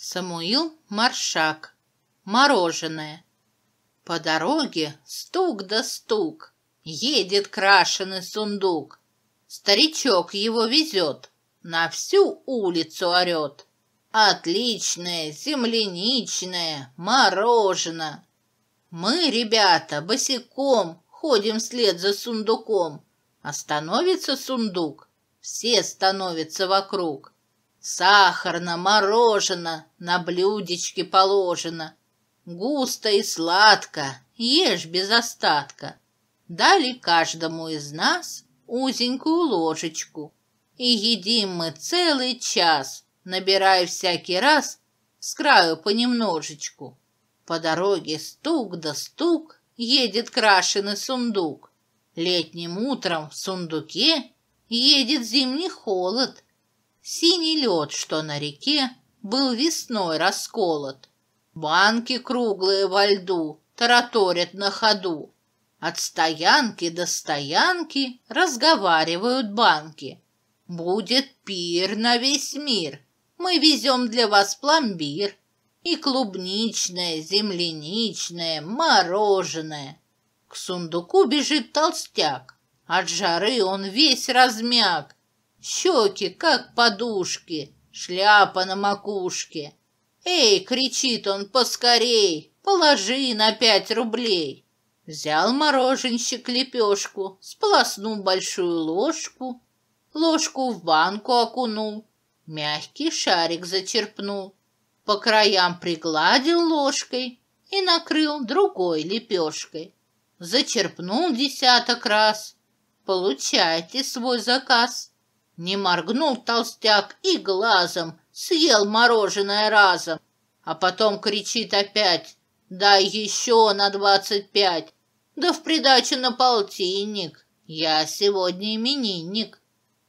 Самуил Маршак. Мороженое. По дороге стук да стук. Едет крашеный сундук. Старичок его везет. На всю улицу орет. Отличное, земляничное, мороженое. Мы, ребята, босиком ходим вслед за сундуком. Остановится а сундук, все становятся вокруг. Сахарно, морожено на блюдечке положено. Густо и сладко, ешь без остатка. Дали каждому из нас узенькую ложечку. И едим мы целый час, набирая всякий раз с краю понемножечку. По дороге стук да стук едет крашеный сундук. Летним утром в сундуке едет зимний холод — Синий лед, что на реке, был весной расколот. Банки круглые во льду тараторят на ходу. От стоянки до стоянки разговаривают банки. Будет пир на весь мир. Мы везем для вас пломбир. И клубничное, земляничное, мороженое. К сундуку бежит толстяк. От жары он весь размяк щеки, как подушки, шляпа на макушке. «Эй!» — кричит он, «поскорей! Положи на пять рублей!» Взял мороженщик лепешку, сполоснул большую ложку, ложку в банку окунул, мягкий шарик зачерпнул, по краям пригладил ложкой и накрыл другой лепешкой. Зачерпнул десяток раз. Получайте свой заказ. Не моргнул толстяк и глазом, съел мороженое разом. А потом кричит опять, дай еще на двадцать пять, да в придачу на полтинник. Я сегодня именинник.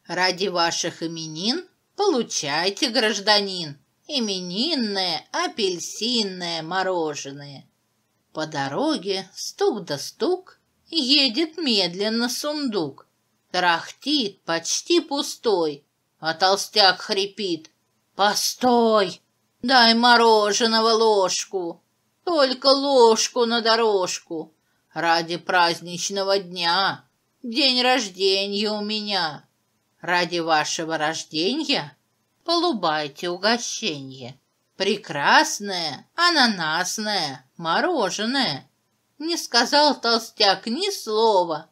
Ради ваших именин получайте, гражданин, именинное апельсинное мороженое. По дороге стук да стук едет медленно сундук. Трахтит, почти пустой, а толстяк хрипит. «Постой! Дай мороженого ложку! Только ложку на дорожку! Ради праздничного дня! День рождения у меня! Ради вашего рождения полубайте угощение!» прекрасное ананасное мороженое. Не сказал толстяк ни слова,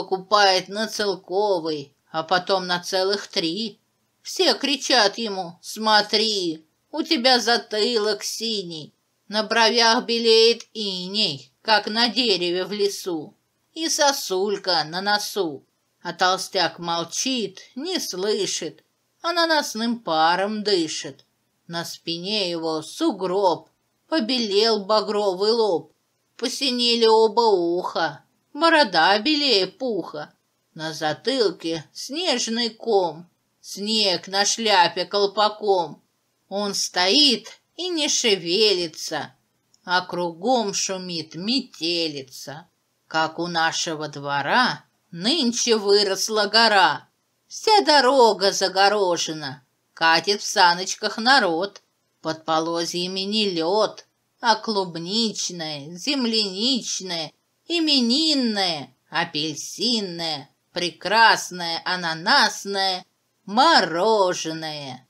покупает на целковый, а потом на целых три. Все кричат ему «Смотри, у тебя затылок синий, на бровях белеет иней, как на дереве в лесу, и сосулька на носу». А толстяк молчит, не слышит, а наносным паром дышит. На спине его сугроб, побелел багровый лоб, посинели оба уха, борода белее пуха, на затылке снежный ком, снег на шляпе колпаком. Он стоит и не шевелится, а кругом шумит метелица, как у нашего двора нынче выросла гора. Вся дорога загорожена, катит в саночках народ, под полозьями не лед, а клубничное, земляничное Именинное, апельсинное, прекрасное ананасное, мороженое.